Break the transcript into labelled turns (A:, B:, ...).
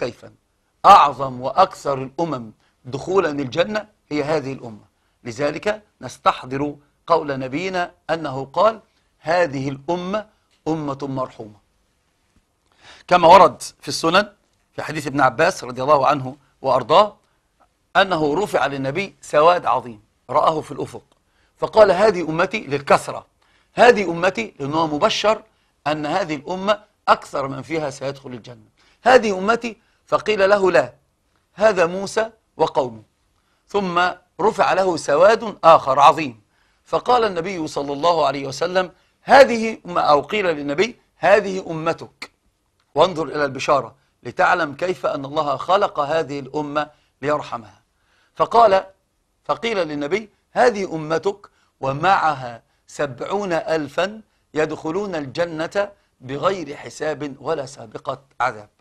A: كيفا أعظم وأكثر الأمم دخولا الجنة هي هذه الأمة لذلك نستحضر قول نبينا أنه قال هذه الأمة أمة مرحومة كما ورد في السنن في حديث ابن عباس رضي الله عنه وأرضاه أنه رفع للنبي سواد عظيم رآه في الأفق فقال هذه أمتي للكثرة هذه أمتي لأنه مبشر أن هذه الأمة أكثر من فيها سيدخل الجنة هذه أمتي فقيل له لا هذا موسى وقومه ثم رفع له سواد آخر عظيم فقال النبي صلى الله عليه وسلم هذه أو قيل للنبي هذه أمتك وانظر إلى البشارة لتعلم كيف أن الله خلق هذه الأمة ليرحمها فقال فقيل للنبي هذه أمتك ومعها سبعون ألفا يدخلون الجنة بغير حساب ولا سابقة عذاب